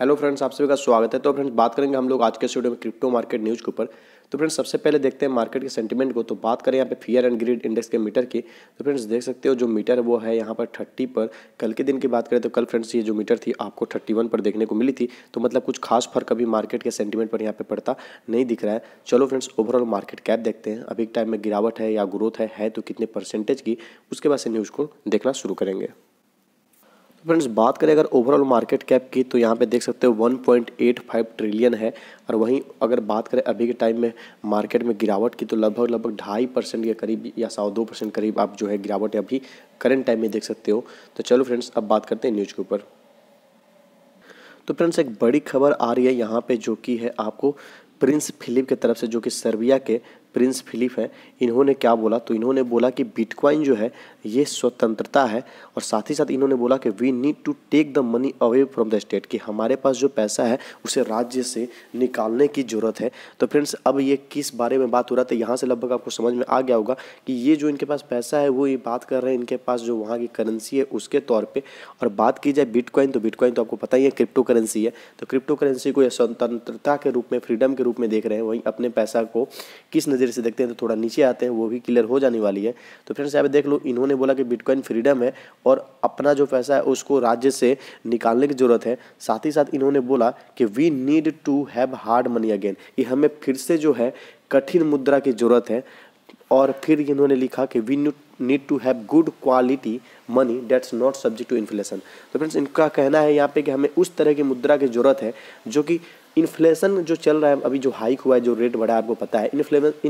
hello friends आप सभी का स्वागत है तो फ्रेंड्स बात करेंगे हम लोग आज के स्टूडियो में क्रिप्टो मार्केट न्यूज़ के ऊपर तो फ्रेंड्स सबसे पहले देखते हैं मार्केट के सेंटीमेंट को तो बात करें यहाँ पे फियर एंड ग्रीड इंडेक्स के मीटर की तो फ्रेंड्स देख सकते हो जो मीटर वो है यहाँ पर थर्टी पर कल के दिन की बात करें तो कल फ्रेंड्स ये जो मीटर थी आपको थर्टी वन पर देखने को मिली थी तो मतलब कुछ खास फर्क अभी मार्केट के सेंटीमेंट पर यहाँ पर पड़ता नहीं दिख रहा है चलो फ्रेंड्स ओवरऑल मार्केट कैप देखते हैं अभी टाइम में गिरावट है या ग्रोथ है तो कितने परसेंटेज की उसके बाद से न्यूज़ को देखना शुरू करेंगे फ्रेंड्स बात करें अगर ओवरऑल मार्केट कैप की तो यहाँ पे देख सकते हो 1.85 ट्रिलियन है और वहीं अगर बात करें अभी के टाइम में मार्केट में गिरावट की तो लगभग लगभग ढाई परसेंट के करीब या सौ दो परसेंट करीब आप जो है गिरावट अभी करंट टाइम में देख सकते हो तो चलो फ्रेंड्स अब बात करते हैं न्यूज़ के ऊपर तो फ्रेंड्स एक बड़ी खबर आ रही है यहाँ पर जो कि है आपको प्रिंस फिलिप की तरफ से जो कि सर्बिया के प्रिंस फिलिप है इन्होंने क्या बोला तो इन्होंने बोला कि बिटकॉइन जो है ये स्वतंत्रता है और साथ ही साथ इन्होंने बोला कि we need to take the money away from the state कि हमारे पास जो पैसा है उसे राज्य से निकालने की ज़रूरत है तो फ्रेंड्स अब ये किस बारे में बात हो रहा था यहाँ से लगभग आपको समझ में आ गया होगा कि ये जो इनके पास पैसा है वो ये बात कर रहे हैं इनके पास जो वहाँ की करेंसी है उसके तौर पर और बात की जाए बिटकॉइन तो बिटकॉइन तो आपको पता ही है क्रिप्टो करेंसी है तो क्रिप्टो करेंसी को स्वतंत्रता के रूप में फ्रीडम के रूप में देख रहे हैं वहीं अपने पैसा को किस नज़र धीरे से देखते हैं तो थोड़ा नीचे आते हैं वो भी क्लियर हो जाने वाली है तो फ्रेंड्स यहाँ पे देख लो इन्होंने बोला कि बिटकॉइन फ्रीडम है और अपना जो पैसा है उसको राज्य से निकालने की ज़रूरत है साथ ही साथ इन्होंने बोला कि we need to have hard money again कि हमें फिर से जो है कठिन मुद्रा की ज़रूरत है और फिर इन्होंने लिखा कि we need to have good quality money that's not subject to inflation तो फ्रेंड्स इनका कहना है यहाँ पे कि हमें उस तरह की मुद्रा की ज़रूरत है जो कि इन्फ्लेशन जो चल रहा है अभी जो हाइक हुआ है जो रेट बढ़ा है आपको पता है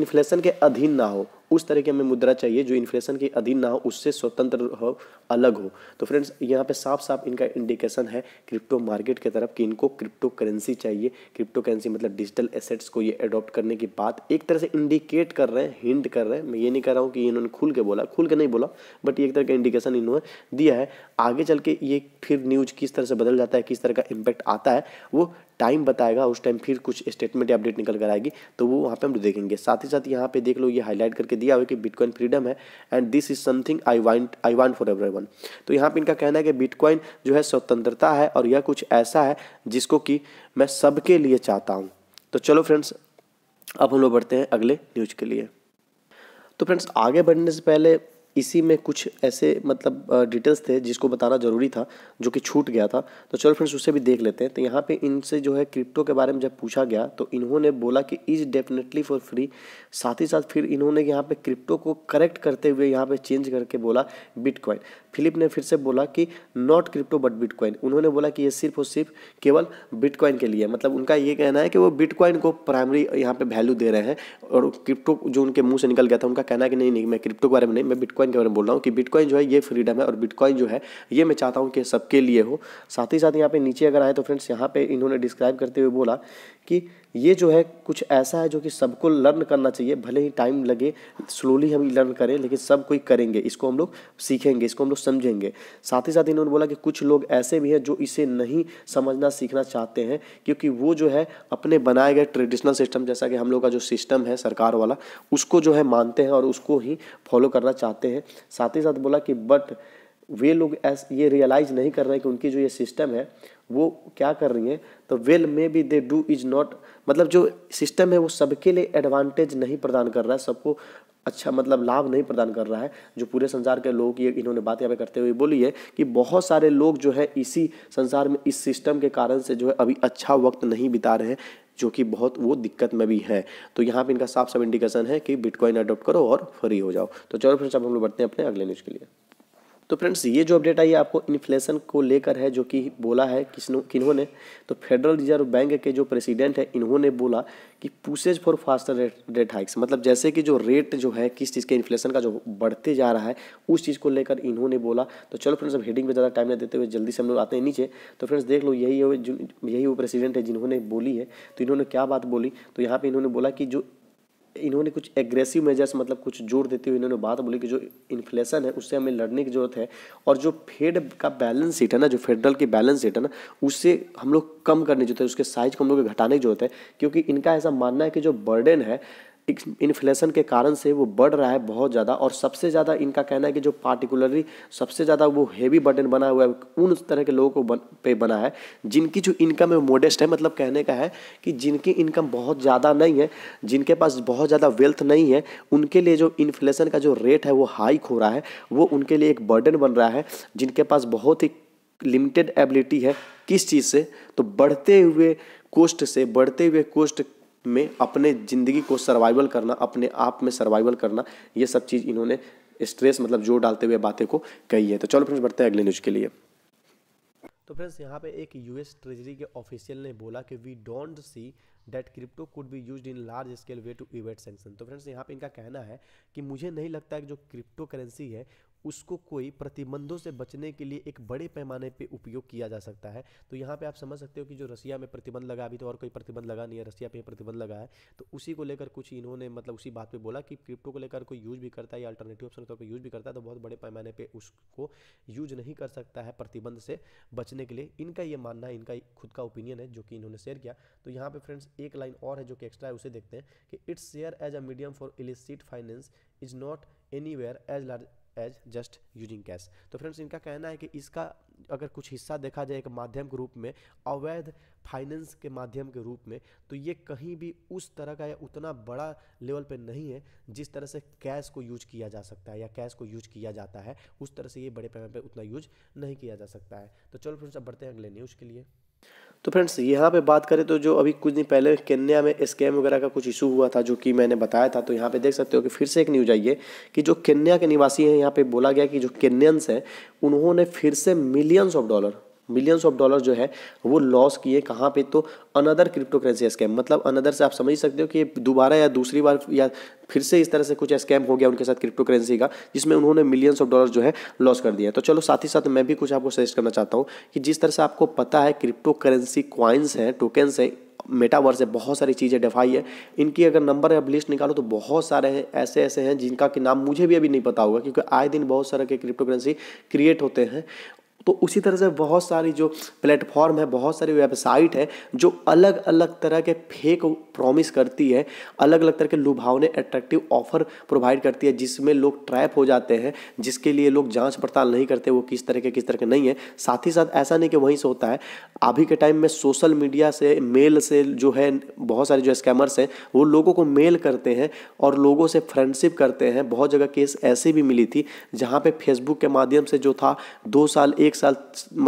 इन्फ्लेशन के अधीन ना हो उस तरह की हमें मुद्रा चाहिए जो इन्फ्लेशन के अधीन ना हो उससे स्वतंत्र हो अलग हो तो फ्रेंड्स यहाँ पे साफ साफ इनका इंडिकेशन है क्रिप्टो मार्केट की तरफ कि इनको क्रिप्टो करेंसी चाहिए क्रिप्टो करेंसी मतलब डिजिटल एसेट्स को ये अडॉप्ट करने की बात एक तरह से इंडिकेट कर रहे हैं हिंट कर रहे हैं मैं ये नहीं कह रहा हूँ कि इन्होंने खुल के बोला खुल के नहीं बोला बट एक तरह का इंडिकेशन इन्होंने दिया है आगे चल के ये फिर न्यूज किस तरह से बदल जाता है किस तरह का इम्पैक्ट आता है वो टाइम बताएगा उस टाइम फिर कुछ स्टेटमेंट अपडेट निकल कर आएगी तो वो वहाँ पे हम देखेंगे साथ ही साथ यहाँ पे देख लो ये हाईलाइट करके करके दिया हुआ कि बिटकॉइन फ्रीडम है and this is something I want I want for everyone तो यहाँ पे इनका कहना है कि बिटकॉइन जो है स्वतंत्रता है और यह कुछ ऐसा है जिसको कि मैं सबके लिए चाहता हूँ तो चलो फ्रेंड्स अब हम लोग बढ़ते हैं अगले न्यूज के लिए तो फ्रेंड्स आगे बढ़ने से पहले इसी में कुछ ऐसे मतलब डिटेल्स थे जिसको बताना ज़रूरी था जो कि छूट गया था तो चलो फ्रेंड्स उसे भी देख लेते हैं तो यहाँ पे इनसे जो है क्रिप्टो के बारे में जब पूछा गया तो इन्होंने बोला कि इज़ डेफिनेटली फॉर फ्री साथ ही साथ फिर इन्होंने यहाँ पे क्रिप्टो को करेक्ट करते हुए यहाँ पे चेंज करके बोला बिटकॉइन फिलिप ने फिर से बोला कि नॉट क्रिप्टो बट बिटकॉइन उन्होंने बोला कि ये सिर्फ और सिर्फ केवल बिटकॉइन के लिए मतलब उनका ये कहना है कि वो बिटकॉइन को प्राइमरी यहाँ पर वैल्यू दे रहे हैं और क्रिप्टो जो उनके मुँह से निकल गया था उनका कहना है कि नहीं नहीं मैं क्रिप्टो के बारे में नहीं मैं बिटकॉइन बिटकॉइन के बारे में बोल रहा हूँ कि बिटकॉइन जो है ये फ्रीडम है और बिटकॉइन जो है ये मैं चाहता हूँ कि सबके लिए हो साथ ही साथ यहाँ पे नीचे अगर आए तो फ्रेंड्स यहाँ पे इन्होंने डिस्क्राइब करते हुए बोला कि ये जो है कुछ ऐसा है जो कि सबको लर्न करना चाहिए भले ही टाइम लगे स्लोली हम लर्न करें लेकिन सब कोई करेंगे इसको हम लोग सीखेंगे इसको हम लोग समझेंगे साथ ही साथ इन्होंने बोला कि कुछ लोग ऐसे भी हैं जो इसे नहीं समझना सीखना चाहते हैं क्योंकि वो जो है अपने बनाए गए ट्रेडिशनल सिस्टम जैसा कि हम लोग का जो सिस्टम है सरकार वाला उसको जो है मानते हैं और उसको ही फॉलो करना चाहते हैं साथ ही साथ बोला कि बट वे लोग ऐस ये रियलाइज नहीं कर रहे हैं कि उनकी जो ये सिस्टम है वो क्या कर रही है तो well maybe they do is not मतलब जो सिस्टम है वो सबके लिए एडवांटेज नहीं प्रदान कर रहा है सबको अच्छा मतलब लाभ नहीं प्रदान कर रहा है जो पूरे संसार के लोग ये इन्होंने बात यहाँ पे करते हुए बोली है कि बहुत सारे लोग जो है इसी संसार में इस सिस्टम के कारण से जो है अभी अच्छा वक्त नहीं बिता रहे हैं जो कि बहुत वो दिक्कत में भी है तो यहाँ पे इनका साफ साफ इंडिकेशन है कि बिटकॉइन अडोप्ट करो और फ्री हो जाओ तो चलो फिर सब हम लोग बढ़ते हैं अपने अगले न्यूज़ के लिए तो फ्रेंड्स ये जो अपडेट आई है आपको इन्फ्लेशन को लेकर है जो कि बोला है किसनों किन्होंने तो फेडरल रिजर्व बैंक के जो प्रेसिडेंट है इन्होंने बोला कि pushes for faster rate rate hikes मतलब जैसे कि जो रेट जो है किस चीज़ के इन्फ्लेशन का जो बढ़ते जा रहा है उस चीज़ को लेकर इन्होंने बोला तो चलो फ्रेंड्स अब हेडिंग पर ज़्यादा टाइम नहीं देते हुए जल्दी से हम लोग आते हैं नीचे तो फ्रेंड्स देख लो यही यही वो प्रेसिडेंट है जिन्होंने बोली है तो इन्होंने क्या बात बोली तो यहाँ पर इन्होंने बोला कि जो इन्होंने कुछ एग्रेसिव मेजर्स मतलब कुछ जोर देते हुए इन्होंने बात बोली कि जो इन्फ्लेशन है उससे हमें लड़ने की ज़रूरत है और जो फेड का बैलेंस शीट है ना जो फेडरल की बैलेंस शीट है ना उससे हम लोग कम करने की जरूरत है उसके साइज़ को हम लोग घटाने की जरूरत है क्योंकि इनका ऐसा मानना है कि जो बर्डन है इन्फ्लेशन के कारण से वो बढ़ रहा है बहुत ज़्यादा और सबसे ज़्यादा इनका कहना है कि जो पार्टिकुलरली सबसे ज़्यादा वो हैवी बर्डन बना हुआ है उन तरह के लोगों को बन, पे बना है जिनकी जो इनकम है मोडेस्ट है मतलब कहने का है कि जिनकी इनकम बहुत ज़्यादा नहीं है जिनके पास बहुत ज़्यादा वेल्थ नहीं है उनके लिए जो इन्फ्लेशन का जो रेट है वो हाइक हो रहा है वो उनके लिए एक बर्डन बन रहा है जिनके पास बहुत ही लिमिटेड एबिलिटी है किस चीज़ से तो बढ़ते हुए कोस्ट से बढ़ते हुए कोस्ट में अपने ज़िंदगी को सर्वाइवल करना अपने आप में सर्वाइवल करना ये सब चीज़ इन्होंने स्ट्रेस मतलब जोर डालते हुए बातें को कही है तो चलो फ्रेंड्स बढ़ते हैं अगले न्यूज के लिए तो फ्रेंड्स यहाँ पे एक यूएस ट्रेजरी के ऑफिशियल ने बोला कि we don't see that crypto could be used in large scale way to evade sanction तो फ्रेंड्स यहाँ पे इनका कहना है कि मुझे नहीं लगता है कि जो क्रिप्टो करेंसी है उसको कोई प्रतिबंधों से बचने के लिए एक बड़े पैमाने पे उपयोग किया जा सकता है तो यहाँ पे आप समझ सकते हो कि जो रसिया में प्रतिबंध लगा अभी तो और कोई प्रतिबंध लगा नहीं है रसिया पे प्रतिबंध लगा है तो उसी को लेकर कुछ इन्होंने मतलब उसी बात पे बोला कि क्रिप्टो को लेकर कोई यूज़ भी करता है या अल्टरनेटिव ऑप्शन के तौर पर यूज़ भी करता है तो बहुत बड़े पैमाने पर उसको यूज नहीं कर सकता है प्रतिबंध से बचने के लिए इनका ये मानना है इनका खुद का ओपिनियन है जो कि इन्होंने शेयर किया तो यहाँ पर फ्रेंड्स एक लाइन और है जो कि एक्स्ट्रा है उसे देखते हैं कि it's share as a medium for illicit finance is not anywhere as large as just using cash तो फ्रेंड्स इनका कहना है कि इसका अगर कुछ हिस्सा देखा जाए एक माध्यम के रूप में अवैध फाइनेंस के माध्यम के रूप में तो ये कहीं भी उस तरह का या उतना बड़ा लेवल पे नहीं है जिस तरह से कैश को यूज किया जा सकता है या कैश को यूज किया जाता है उस तरह से ये बड़े पैमाने पर उतना यूज नहीं किया जा सकता है तो चलो फ्रेंड्स अब बढ़ते हैं अगले न्यूज़ के लिए तो फ्रेंड्स यहाँ पे बात करें तो जो अभी कुछ दिन पहले केन्या में स्कैम वगैरह का कुछ इशू हुआ था जो कि मैंने बताया था तो यहाँ पे देख सकते हो कि फिर से एक न्यूज आई है कि जो केन्या के निवासी हैं यहाँ पे बोला गया कि जो केन्यंस हैं उन्होंने फिर से millions of dollar millions of dollar जो है वो लॉस किए कहाँ पे तो अनदर क्रिप्टो करेंसी स्कैम मतलब अनदर से आप समझ सकते हो कि दोबारा या दूसरी बार या फिर से इस तरह से कुछ स्कैम हो गया उनके साथ क्रिप्टो करेंसी का जिसमें उन्होंने मिलियंस ऑफ डॉलर जो है लॉस कर दिया तो चलो साथ ही साथ मैं भी कुछ आपको सजेस्ट करना चाहता हूँ कि जिस तरह से आपको पता है क्रिप्टो करेंसी क्वाइंस हैं टोकेंस हैं मेटावर्स है बहुत सारी चीज़ें डेफाई है इनकी अगर नंबर अब लिस्ट निकालो तो बहुत सारे हैं ऐसे ऐसे हैं जिनका कि नाम मुझे भी अभी नहीं पता होगा क्योंकि आए दिन बहुत सारे के क्रिप्टो करेंसी क्रिएट होते हैं तो उसी तरह से बहुत सारी जो प्लेटफॉर्म है बहुत सारी वेबसाइट है जो अलग अलग तरह के फेक प्रॉमिस करती है अलग अलग तरह के लुभावने अट्रैक्टिव ऑफर प्रोवाइड करती है जिसमें लोग ट्रैप हो जाते हैं जिसके लिए लोग जांच पड़ताल नहीं करते वो किस तरह के किस तरह के नहीं है साथ ही साथ ऐसा नहीं कि वहीं से होता है अभी के टाइम में सोशल मीडिया से मेल से जो है बहुत सारे जो स्कैमर्स हैं वो लोगों को मेल करते हैं और लोगों से फ्रेंडशिप करते हैं बहुत जगह केस ऐसे भी मिली थी जहाँ पर फेसबुक के माध्यम से जो था दो साल एक साल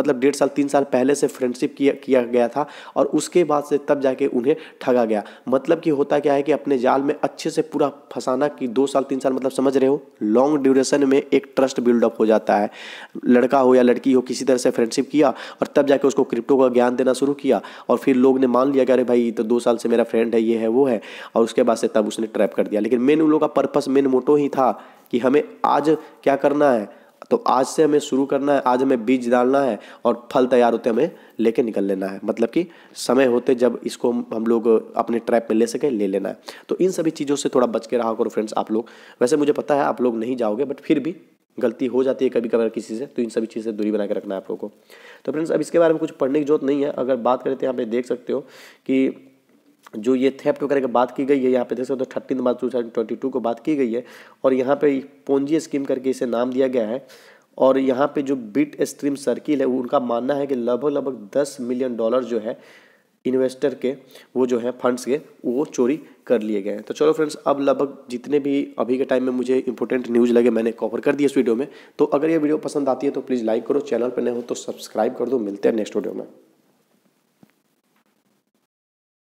मतलब डेढ़ साल तीन साल पहले से फ्रेंडशिप किया किया गया था और उसके बाद से तब जाके उन्हें ठगा गया मतलब कि होता क्या है कि अपने जाल में अच्छे से पूरा फंसाना कि दो साल तीन साल मतलब समझ रहे हो लॉन्ग ड्यूरेशन में एक ट्रस्ट बिल्डअप हो जाता है लड़का हो या लड़की हो किसी तरह से फ्रेंडशिप किया और तब जाके उसको क्रिप्टो का ज्ञान देना शुरू किया और फिर लोग ने मान लिया कि अरे भाई तो दो साल से मेरा फ्रेंड है ये है वो है और उसके बाद से तब उसने ट्रैप कर दिया लेकिन मेन उन लोगों का पर्पस मेन मोटो ही था कि हमें आज क्या करना है तो आज से हमें शुरू करना है आज हमें बीज डालना है और फल तैयार होते हमें लेके निकल लेना है मतलब कि समय होते जब इसको हम लोग अपने ट्रैप में ले सकें ले लेना है तो इन सभी चीज़ों से थोड़ा बच के रहा करो फ्रेंड्स आप लोग वैसे मुझे पता है आप लोग नहीं जाओगे बट फिर भी गलती हो जाती है कभी कभार किसी से तो इन सभी चीज़ से दूरी बना के रखना है आप लोगों को तो फ्रेंड्स अब इसके बारे में कुछ पढ़ने की जरूरत नहीं है अगर बात करें तो यहाँ पे देख सकते हो कि जो ये थेप्ट वगैरह की बात की गई है यहाँ पे देख सकते हो तो thirteen March two thousand twenty two को बात की गई है और यहाँ पे पोंजी स्कीम करके इसे नाम दिया गया है और यहाँ पे जो बिट स्ट्रीम सर्किल है उनका मानना है कि लगभग लगभग दस मिलियन डॉलर जो है इन्वेस्टर के वो जो है फंड्स के वो चोरी कर लिए गए हैं तो चलो फ्रेंड्स अब लगभग जितने भी अभी के टाइम में मुझे इंपॉर्टेंट न्यूज़ लगे मैंने कवर कर दिया इस वीडियो में तो अगर ये वीडियो पसंद आती है तो प्लीज़ लाइक करो चैनल पर नए हो तो सब्सक्राइब कर दो मिलते हैं नेक्स्ट वीडियो में